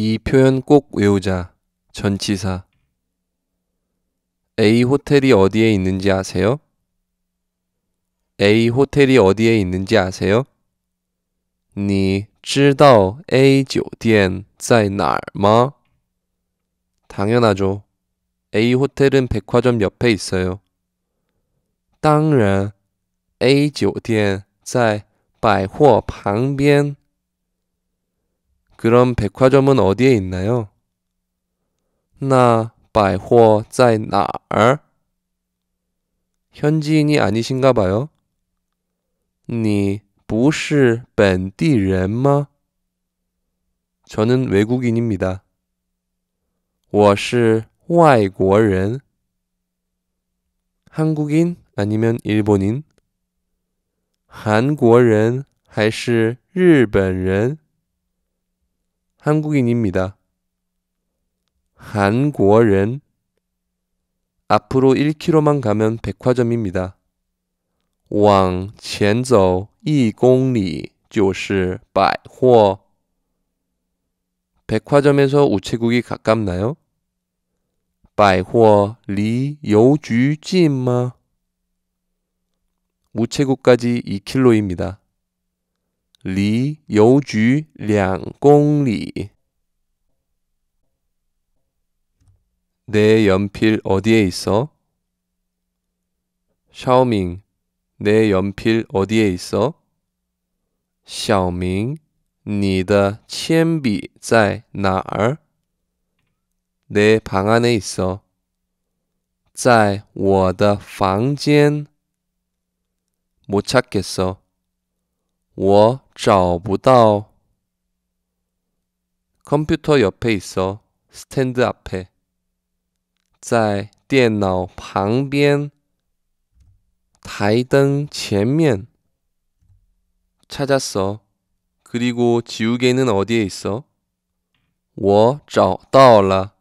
이 표현 꼭 외우자. 전치사. A 호텔이 어디에 있는지 아세요? A 호텔이 어디에 있는지 아세요? 你知道 A 酒店在哪儿吗? 당연하죠. A 호텔은 백화점 옆에 있어요. 当然 A 酒店在百货旁边 그럼 백화점은 어디에 있나요? 나바이在哪儿? 현지인이 아니신가 봐요. 你不是本地人吗? 저는 외국인입니다. 我是外国人. 한국인 아니면 일본인? 한국인 还是日本人? 한국인입니다. 한국인 앞으로 1km만 가면 백화점입니다. 왕前走一公里就是百货. 백화점에서 우체국이 가깝나요? 百货离邮局近吗? 우체국까지 2km입니다. 离邮局两公里。내 연필 어디에 있어? 샤오밍, 내 연필 어디에 있어? 샤오밍, 你的铅笔在哪儿?내 방 안에 있어. 在我的房间.못 찾겠어. 我找不到 컴퓨터 옆에 있어 스탠드 앞에 在电脑旁边台灯前面 찾았어 그리고 지우개는 어디에 있어? 我找到了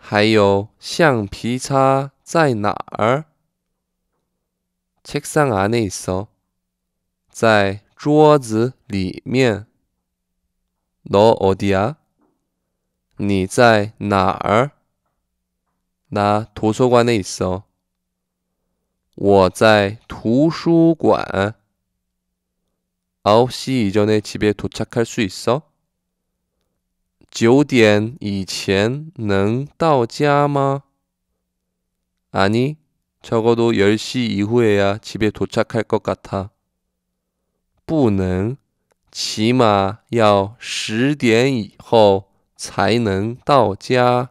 还有橡皮擦在哪儿？책상 안에 있어. 在 桌子里面.너 어디야? 你在哪儿?나 도서관에 있어. 我在图书馆. 9시 이전에 집에 도착할 수 있어? 九点以前能到家吗? 아니, 적어도 10시 이후에야 집에 도착할 것 같아. 不能，起码要十点以后才能到家。